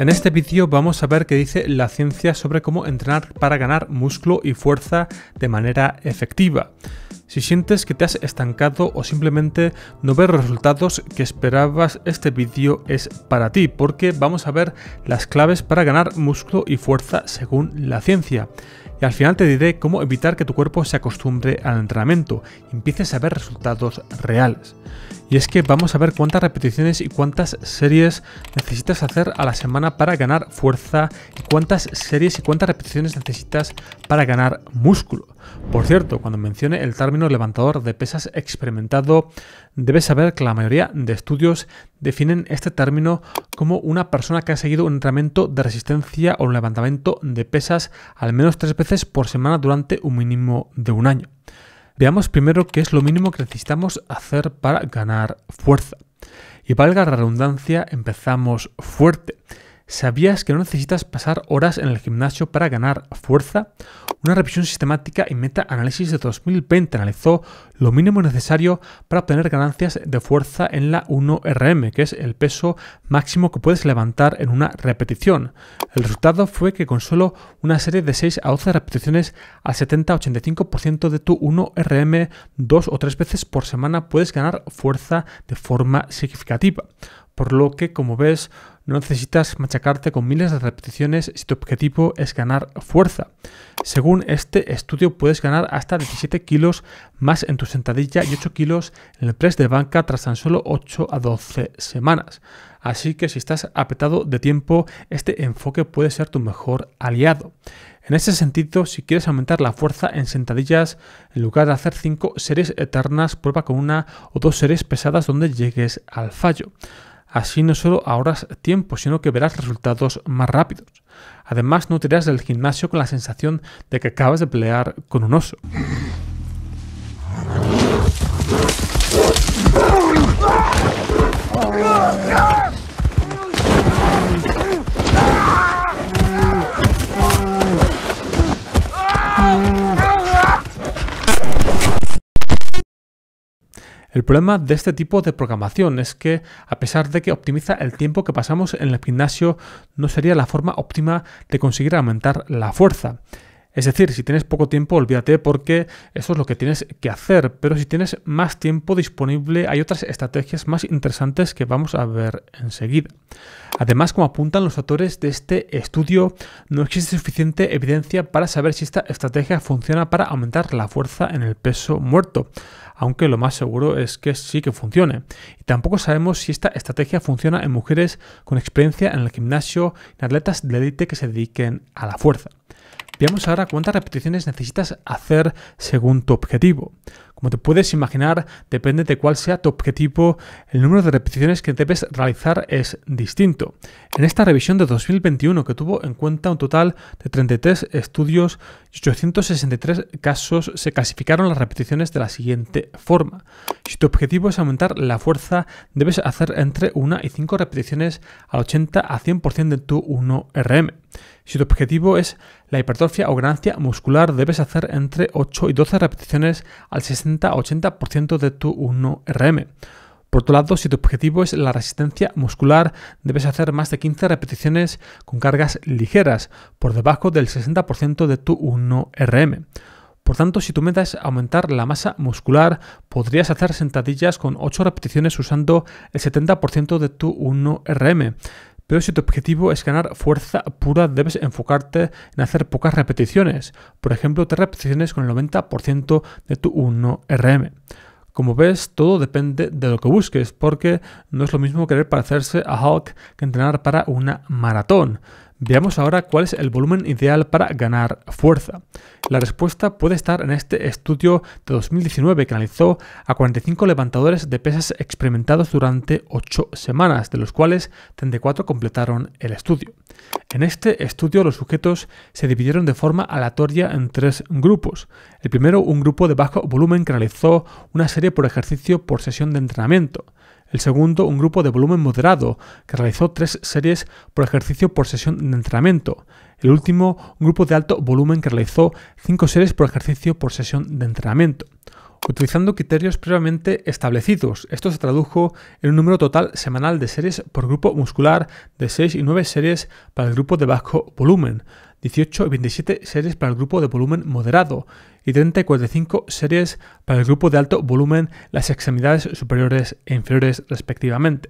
En este vídeo vamos a ver qué dice la ciencia sobre cómo entrenar para ganar músculo y fuerza de manera efectiva. Si sientes que te has estancado o simplemente no ves resultados que esperabas, este vídeo es para ti, porque vamos a ver las claves para ganar músculo y fuerza según la ciencia. Y al final te diré cómo evitar que tu cuerpo se acostumbre al entrenamiento y empieces a ver resultados reales. Y es que vamos a ver cuántas repeticiones y cuántas series necesitas hacer a la semana para ganar fuerza y cuántas series y cuántas repeticiones necesitas para ganar músculo. Por cierto, cuando mencione el término levantador de pesas experimentado, debes saber que la mayoría de estudios definen este término como una persona que ha seguido un entrenamiento de resistencia o un levantamiento de pesas al menos tres veces por semana durante un mínimo de un año. Veamos primero qué es lo mínimo que necesitamos hacer para ganar fuerza. Y valga la redundancia, empezamos fuerte. ¿Sabías que no necesitas pasar horas en el gimnasio para ganar fuerza? Una revisión sistemática y meta-análisis de 2020 analizó lo mínimo necesario para obtener ganancias de fuerza en la 1RM, que es el peso máximo que puedes levantar en una repetición. El resultado fue que con solo una serie de 6 a 12 repeticiones al 70-85% de tu 1RM dos o tres veces por semana puedes ganar fuerza de forma significativa por lo que, como ves, no necesitas machacarte con miles de repeticiones si tu objetivo es ganar fuerza. Según este estudio, puedes ganar hasta 17 kilos más en tu sentadilla y 8 kilos en el press de banca tras tan solo 8 a 12 semanas. Así que si estás apretado de tiempo, este enfoque puede ser tu mejor aliado. En ese sentido, si quieres aumentar la fuerza en sentadillas, en lugar de hacer 5 series eternas, prueba con una o dos series pesadas donde llegues al fallo. Así no solo ahorras tiempo, sino que verás resultados más rápidos. Además, no te irás del gimnasio con la sensación de que acabas de pelear con un oso. El problema de este tipo de programación es que, a pesar de que optimiza el tiempo que pasamos en el gimnasio, no sería la forma óptima de conseguir aumentar la fuerza. Es decir, si tienes poco tiempo, olvídate porque eso es lo que tienes que hacer. Pero si tienes más tiempo disponible, hay otras estrategias más interesantes que vamos a ver enseguida. Además, como apuntan los autores de este estudio, no existe suficiente evidencia para saber si esta estrategia funciona para aumentar la fuerza en el peso muerto aunque lo más seguro es que sí que funcione. Y tampoco sabemos si esta estrategia funciona en mujeres con experiencia en el gimnasio, en atletas de élite que se dediquen a la fuerza. Veamos ahora cuántas repeticiones necesitas hacer según tu objetivo. Como te puedes imaginar, depende de cuál sea tu objetivo, el número de repeticiones que debes realizar es distinto. En esta revisión de 2021, que tuvo en cuenta un total de 33 estudios y 863 casos, se clasificaron las repeticiones de la siguiente forma. Si tu objetivo es aumentar la fuerza, debes hacer entre 1 y 5 repeticiones al 80 a 100% de tu 1RM. Si tu objetivo es la hipertrofia o ganancia muscular, debes hacer entre 8 y 12 repeticiones al 60-80% de tu 1RM. Por otro lado, si tu objetivo es la resistencia muscular, debes hacer más de 15 repeticiones con cargas ligeras, por debajo del 60% de tu 1RM. Por tanto, si tu meta es aumentar la masa muscular, podrías hacer sentadillas con 8 repeticiones usando el 70% de tu 1RM. Pero si tu objetivo es ganar fuerza pura, debes enfocarte en hacer pocas repeticiones. Por ejemplo, tres repeticiones con el 90% de tu 1RM. Como ves, todo depende de lo que busques, porque no es lo mismo querer parecerse a Hulk que entrenar para una maratón. Veamos ahora cuál es el volumen ideal para ganar fuerza. La respuesta puede estar en este estudio de 2019 que analizó a 45 levantadores de pesas experimentados durante 8 semanas, de los cuales 34 completaron el estudio. En este estudio los sujetos se dividieron de forma aleatoria en tres grupos. El primero, un grupo de bajo volumen que realizó una serie por ejercicio por sesión de entrenamiento. El segundo, un grupo de volumen moderado, que realizó tres series por ejercicio por sesión de entrenamiento. El último, grupo de alto volumen que realizó 5 series por ejercicio por sesión de entrenamiento, utilizando criterios previamente establecidos. Esto se tradujo en un número total semanal de series por grupo muscular de 6 y 9 series para el grupo de bajo volumen, 18 y 27 series para el grupo de volumen moderado y 30 y 45 series para el grupo de alto volumen, las extremidades superiores e inferiores respectivamente.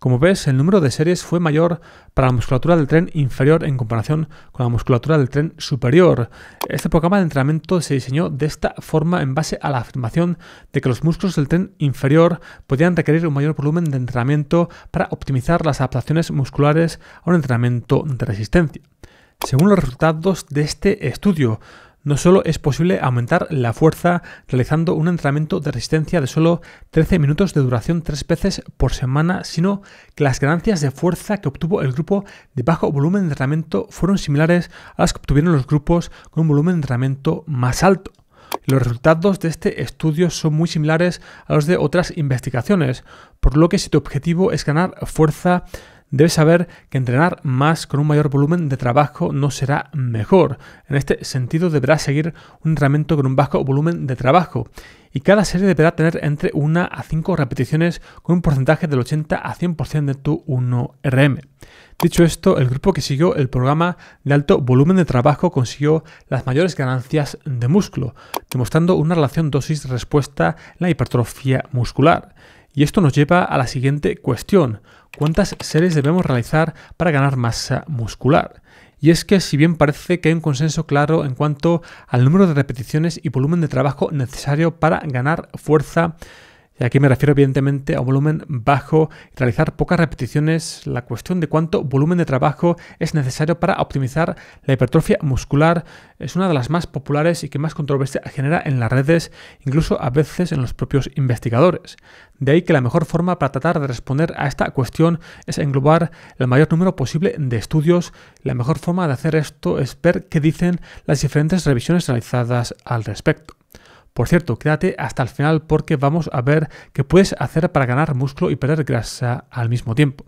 Como ves, el número de series fue mayor para la musculatura del tren inferior en comparación con la musculatura del tren superior. Este programa de entrenamiento se diseñó de esta forma en base a la afirmación de que los músculos del tren inferior podían requerir un mayor volumen de entrenamiento para optimizar las adaptaciones musculares a un entrenamiento de resistencia. Según los resultados de este estudio, no solo es posible aumentar la fuerza realizando un entrenamiento de resistencia de solo 13 minutos de duración tres veces por semana, sino que las ganancias de fuerza que obtuvo el grupo de bajo volumen de entrenamiento fueron similares a las que obtuvieron los grupos con un volumen de entrenamiento más alto. Los resultados de este estudio son muy similares a los de otras investigaciones, por lo que si tu objetivo es ganar fuerza Debes saber que entrenar más con un mayor volumen de trabajo no será mejor. En este sentido, deberás seguir un entrenamiento con un bajo volumen de trabajo. Y cada serie deberá tener entre 1 a 5 repeticiones con un porcentaje del 80 a 100% de tu 1RM. Dicho esto, el grupo que siguió el programa de alto volumen de trabajo consiguió las mayores ganancias de músculo, demostrando una relación dosis-respuesta en la hipertrofia muscular. Y esto nos lleva a la siguiente cuestión. ¿Cuántas series debemos realizar para ganar masa muscular? Y es que si bien parece que hay un consenso claro en cuanto al número de repeticiones y volumen de trabajo necesario para ganar fuerza, y aquí me refiero evidentemente a volumen bajo, y realizar pocas repeticiones, la cuestión de cuánto volumen de trabajo es necesario para optimizar la hipertrofia muscular es una de las más populares y que más controversia genera en las redes, incluso a veces en los propios investigadores. De ahí que la mejor forma para tratar de responder a esta cuestión es englobar el mayor número posible de estudios. La mejor forma de hacer esto es ver qué dicen las diferentes revisiones realizadas al respecto. Por cierto, quédate hasta el final porque vamos a ver qué puedes hacer para ganar músculo y perder grasa al mismo tiempo.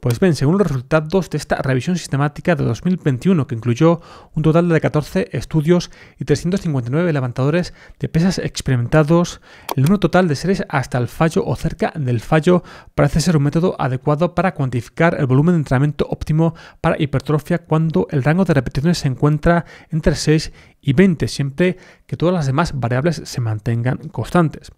Pues bien, según los resultados de esta revisión sistemática de 2021, que incluyó un total de 14 estudios y 359 levantadores de pesas experimentados, el número total de series hasta el fallo o cerca del fallo parece ser un método adecuado para cuantificar el volumen de entrenamiento óptimo para hipertrofia cuando el rango de repeticiones se encuentra entre 6 y 20, siempre que todas las demás variables se mantengan constantes.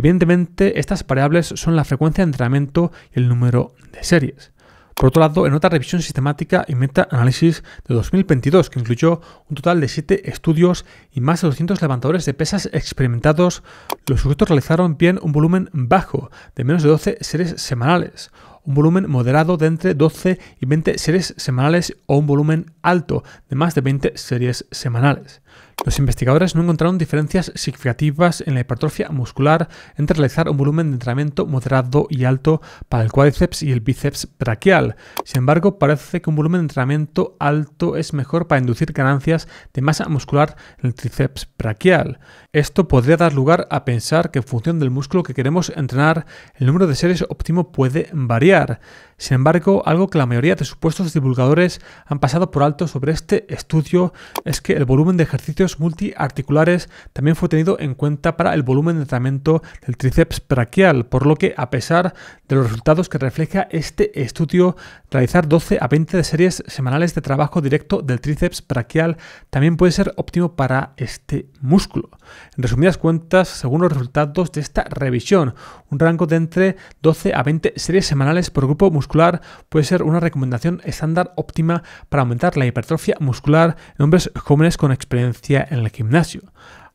Evidentemente, estas variables son la frecuencia de entrenamiento y el número de series. Por otro lado, en otra revisión sistemática y meta-análisis de 2022, que incluyó un total de 7 estudios y más de 200 levantadores de pesas experimentados, los sujetos realizaron bien un volumen bajo, de menos de 12 series semanales, un volumen moderado de entre 12 y 20 series semanales o un volumen alto, de más de 20 series semanales. Los investigadores no encontraron diferencias significativas en la hipertrofia muscular entre realizar un volumen de entrenamiento moderado y alto para el cuádriceps y el bíceps brachial. Sin embargo, parece que un volumen de entrenamiento alto es mejor para inducir ganancias de masa muscular en el tríceps brachial. Esto podría dar lugar a pensar que en función del músculo que queremos entrenar, el número de series óptimo puede variar. Sin embargo, algo que la mayoría de supuestos divulgadores han pasado por alto sobre este estudio es que el volumen de ejercicios multiarticulares también fue tenido en cuenta para el volumen de tratamiento del tríceps brachial, por lo que a pesar de los resultados que refleja este estudio, realizar 12 a 20 series semanales de trabajo directo del tríceps brachial también puede ser óptimo para este músculo. En resumidas cuentas, según los resultados de esta revisión, un rango de entre 12 a 20 series semanales por grupo muscular puede ser una recomendación estándar óptima para aumentar la hipertrofia muscular en hombres jóvenes con experiencia en el gimnasio.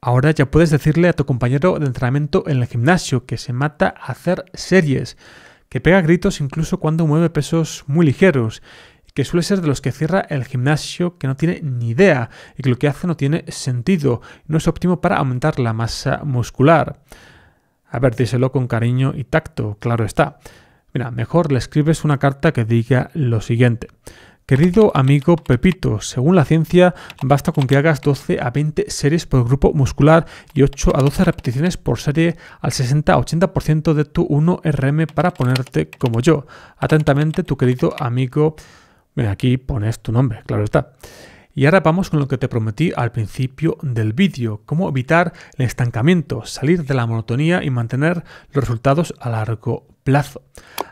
Ahora ya puedes decirle a tu compañero de entrenamiento en el gimnasio que se mata a hacer series, que pega gritos incluso cuando mueve pesos muy ligeros, que suele ser de los que cierra el gimnasio que no tiene ni idea y que lo que hace no tiene sentido, no es óptimo para aumentar la masa muscular. A ver, díselo con cariño y tacto, claro está. Mira, mejor le escribes una carta que diga lo siguiente. Querido amigo Pepito, según la ciencia, basta con que hagas 12 a 20 series por grupo muscular y 8 a 12 repeticiones por serie al 60-80% de tu 1RM para ponerte como yo. Atentamente, tu querido amigo. aquí pones tu nombre, claro está. Y ahora vamos con lo que te prometí al principio del vídeo, cómo evitar el estancamiento, salir de la monotonía y mantener los resultados a largo plazo.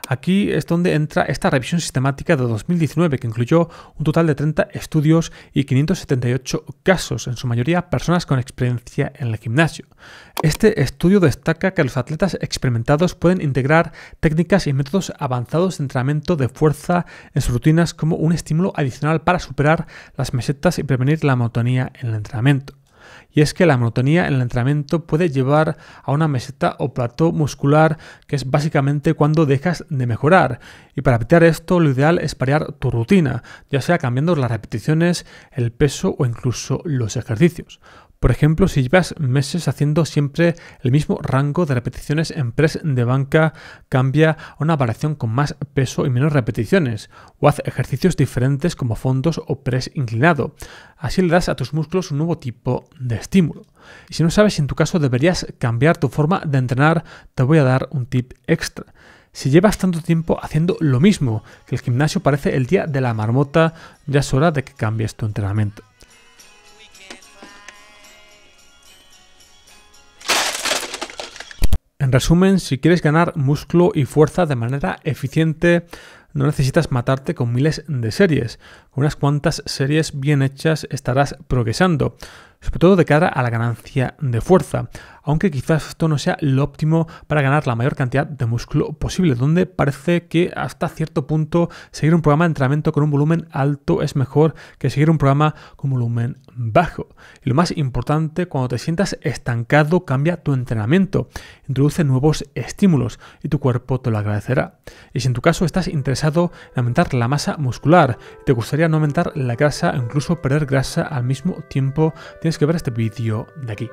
Aquí es donde entra esta revisión sistemática de 2019 que incluyó un total de 30 estudios y 578 casos, en su mayoría personas con experiencia en el gimnasio. Este estudio destaca que los atletas experimentados pueden integrar técnicas y métodos avanzados de entrenamiento de fuerza en sus rutinas como un estímulo adicional para superar las mesetas y prevenir la monotonía en el entrenamiento y es que la monotonía en el entrenamiento puede llevar a una meseta o plato muscular que es básicamente cuando dejas de mejorar. Y para evitar esto lo ideal es variar tu rutina, ya sea cambiando las repeticiones, el peso o incluso los ejercicios. Por ejemplo, si llevas meses haciendo siempre el mismo rango de repeticiones en press de banca, cambia a una variación con más peso y menos repeticiones, o haz ejercicios diferentes como fondos o press inclinado. Así le das a tus músculos un nuevo tipo de estímulo. Y si no sabes si en tu caso deberías cambiar tu forma de entrenar, te voy a dar un tip extra. Si llevas tanto tiempo haciendo lo mismo, que el gimnasio parece el día de la marmota, ya es hora de que cambies tu entrenamiento. resumen, si quieres ganar músculo y fuerza de manera eficiente, no necesitas matarte con miles de series unas cuantas series bien hechas estarás progresando, sobre todo de cara a la ganancia de fuerza, aunque quizás esto no sea lo óptimo para ganar la mayor cantidad de músculo posible, donde parece que hasta cierto punto seguir un programa de entrenamiento con un volumen alto es mejor que seguir un programa con volumen bajo. Y lo más importante, cuando te sientas estancado, cambia tu entrenamiento, introduce nuevos estímulos y tu cuerpo te lo agradecerá. Y si en tu caso estás interesado en aumentar la masa muscular te gustaría no aumentar la grasa o incluso perder grasa al mismo tiempo, tienes que ver este vídeo de aquí.